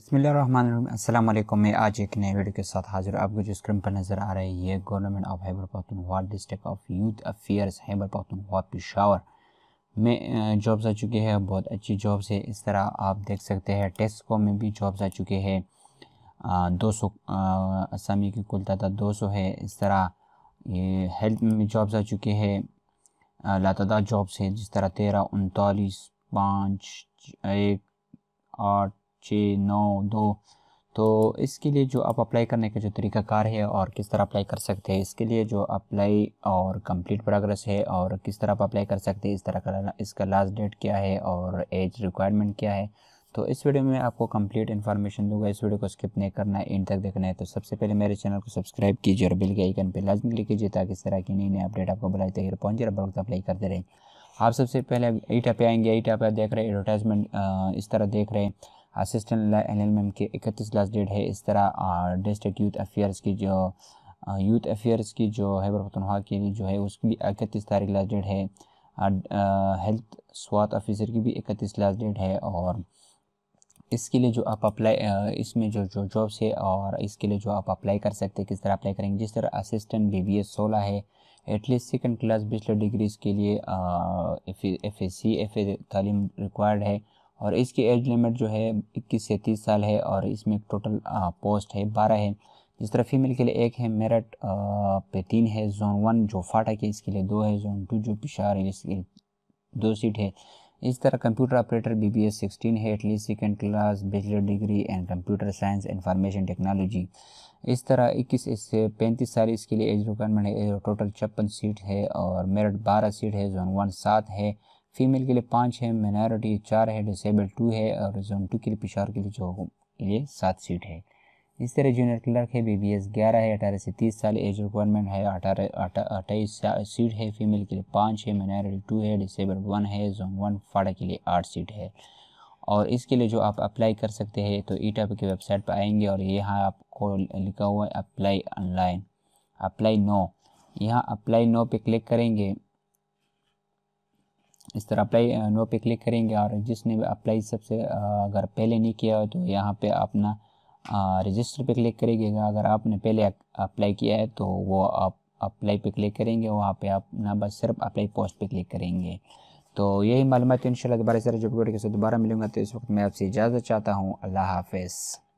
अस्सलाम वालेकुम मैं आज एक नए वीडियो के साथ हाजिर आपको जो स्क्रीन पर नज़र आ रही है government of Khyber Pakhtunkhwa district of youth affairs Khyber Pakhtunkhwa Peshawar में जॉब्स आ चुके हैं बहुत अच्छी जॉब्स है इस तरह आप देख सकते हैं टेस्को में भी जॉब्स आ चुके हैं दो सौ असामी की कुल तादाद दो सौ है इस तरह हेल्थ में जॉब्स आ चुके हैं लातदा जॉब्स है जिस तरह तेरह उनतालीस पाँच एक आठ छः नौ दो तो इसके लिए जो आप अप्लाई करने का जो तरीका कार है और किस तरह अप्लाई कर सकते हैं इसके लिए जो अप्लाई और कंप्लीट प्रोग्रेस है और किस तरह आप अप्लाई कर सकते हैं इस तरह का इसका लास्ट डेट क्या है और एज रिक्वायरमेंट क्या है तो इस वीडियो में आपको कंप्लीट इन्फॉर्मेशन दूंगा इस वीडियो को स्किप नहीं करना है एंड तक देखना है तो सबसे पहले मेरे चैनल को सब्सक्राइब कीजिए और बिल के आइकन पर लाजमी क्लिक कीजिए ताकि इस तरह की नई नई अपडेट आपको बुलाई तहिर पहुँचे और वक्त अप्लाई करते रहें आप सबसे पहले ईटा पे आएंगे ईटा पे देख रहे हैं एडवर्टाइजमेंट इस तरह देख रहे हैं असिस्टेंट एल के इकतीस लास्ट डेट है इस तरह डिस्ट्रिक्ट यूथ अफेयर्स की जो यूथ अफेयर्स की जो हैबर पतनहा की जो है उसकी भी इकतीस तारीख लास्ट डेट है हेल्थ स्वास्थ्य ऑफिसर की भी इकतीस लास्ट डेट है और इसके लिए जो आप अप्लाई इसमें जो जो जॉब्स है और इसके लिए जो आप अप्लाई कर सकते हैं किस तरह अप्लाई करेंगे जिस तरह असिस्टेंट बी बी एस सोलह है at least second class bachelor degrees के लिए F S C F A तालीम रिक्वायर्ड है और इसकी एज लिमिट जो है इक्कीस से तीस साल है और इसमें टोटल पोस्ट है बारह है जिस तरह फीमेल के लिए एक है मेरठ पे तीन है जोन वन जो फाटा के इसके लिए दो है जोन टू जो पिशार है इसके लिए दो सीट है इस तरह computer operator B B S sixteen है at least second class bachelor degree and computer science information technology इस तरह इक्कीस से पैंतीस साल इसके लिए एज रिक्वायरमेंट है टोटल छप्पन सीट है और मेरठ बारह सीट है जोन वन सात है फीमेल के लिए पाँच है माइनॉरिटी चार है डिसेबल टू है और जोन टू के लिए पिशा के लिए जो के लिए सात सीट है इस तरह जूनियर क्लर्क है बी बी एस ग्यारह है अठारह से तीस साल एज रिक्वायरमेंट है अठारह अट्ठाईस सीट है फीमेल के लिए पाँच है माइनॉरिटी टू है डिसेबल वन है जोन वन फाड़ा के लिए आठ सीट है और इसके लिए जो आप अप्लाई कर सकते हैं तो ई e की वेबसाइट पर आएंगे और यहाँ आपको लिखा हुआ है अप्लाई ऑनलाइन अप्लाई नो यहाँ अप्लाई नो पे क्लिक करेंगे इस तरह अप्लाई नो पे क्लिक करेंगे और जिसने अप्लाई सबसे अगर पहले नहीं किया हो तो यहाँ पे अपना रजिस्टर पे क्लिक करिएगा अगर आपने पहले अप्लाई किया है तो वो आप अप्लाई पे क्लिक करेंगे वहाँ पे आप ना बस सिर्फ अप्लाई पोस्ट पे क्लिक करेंगे तो यही मालूम तो इन दोबारा सर जब के साथ दोबारा मिलूंगा तो इस वक्त मैं आपसे इजाज़त चाहता हूँ अल्लाह हाफिज़